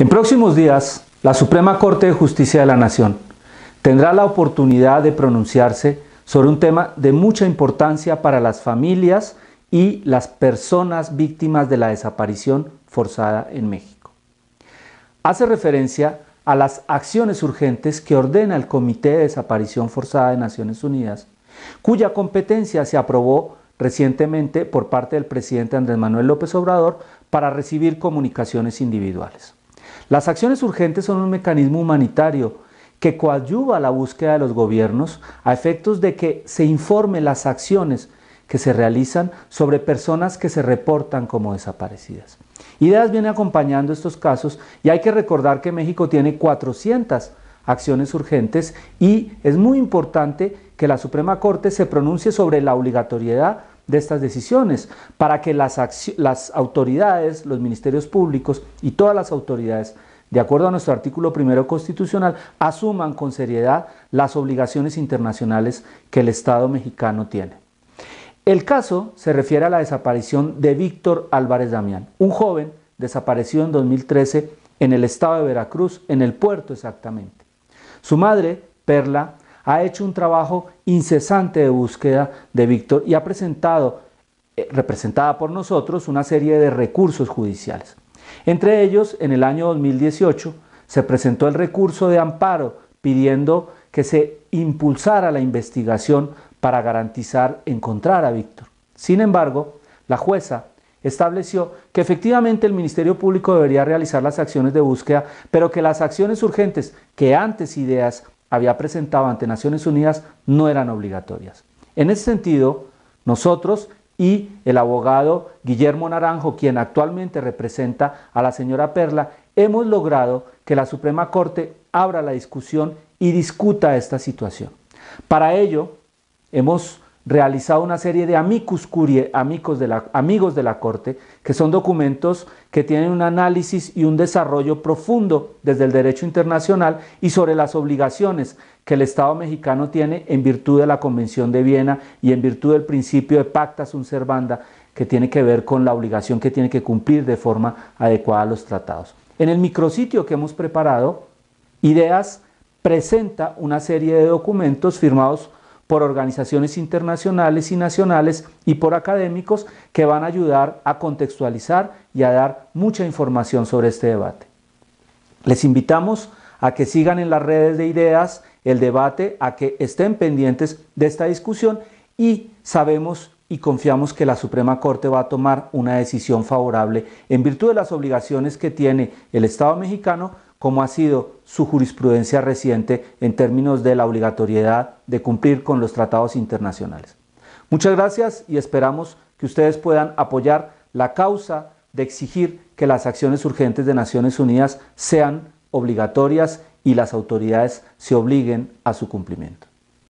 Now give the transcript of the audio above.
En próximos días, la Suprema Corte de Justicia de la Nación tendrá la oportunidad de pronunciarse sobre un tema de mucha importancia para las familias y las personas víctimas de la desaparición forzada en México. Hace referencia a las acciones urgentes que ordena el Comité de Desaparición Forzada de Naciones Unidas, cuya competencia se aprobó recientemente por parte del presidente Andrés Manuel López Obrador para recibir comunicaciones individuales. Las acciones urgentes son un mecanismo humanitario que coadyuva a la búsqueda de los gobiernos a efectos de que se informe las acciones que se realizan sobre personas que se reportan como desaparecidas. IDEAS viene acompañando estos casos y hay que recordar que México tiene 400 acciones urgentes y es muy importante que la Suprema Corte se pronuncie sobre la obligatoriedad de estas decisiones, para que las, las autoridades, los ministerios públicos y todas las autoridades de acuerdo a nuestro artículo primero constitucional, asuman con seriedad las obligaciones internacionales que el Estado mexicano tiene. El caso se refiere a la desaparición de Víctor Álvarez Damián, un joven desaparecido en 2013 en el estado de Veracruz, en el puerto exactamente. Su madre, Perla, ha hecho un trabajo incesante de búsqueda de Víctor y ha presentado, eh, representada por nosotros, una serie de recursos judiciales. Entre ellos, en el año 2018 se presentó el recurso de amparo pidiendo que se impulsara la investigación para garantizar encontrar a Víctor. Sin embargo, la jueza estableció que efectivamente el Ministerio Público debería realizar las acciones de búsqueda, pero que las acciones urgentes que antes ideas había presentado ante Naciones Unidas no eran obligatorias. En ese sentido, nosotros y el abogado Guillermo Naranjo, quien actualmente representa a la señora Perla, hemos logrado que la Suprema Corte abra la discusión y discuta esta situación. Para ello, hemos realizado una serie de amicus curiae, amigos de, la, amigos de la corte, que son documentos que tienen un análisis y un desarrollo profundo desde el derecho internacional y sobre las obligaciones que el Estado mexicano tiene en virtud de la Convención de Viena y en virtud del principio de pacta sunt servanda, que tiene que ver con la obligación que tiene que cumplir de forma adecuada los tratados. En el micrositio que hemos preparado, Ideas presenta una serie de documentos firmados por organizaciones internacionales y nacionales y por académicos que van a ayudar a contextualizar y a dar mucha información sobre este debate. Les invitamos a que sigan en las redes de ideas el debate, a que estén pendientes de esta discusión y sabemos y confiamos que la Suprema Corte va a tomar una decisión favorable en virtud de las obligaciones que tiene el Estado mexicano como ha sido su jurisprudencia reciente en términos de la obligatoriedad de cumplir con los tratados internacionales. Muchas gracias y esperamos que ustedes puedan apoyar la causa de exigir que las acciones urgentes de Naciones Unidas sean obligatorias y las autoridades se obliguen a su cumplimiento.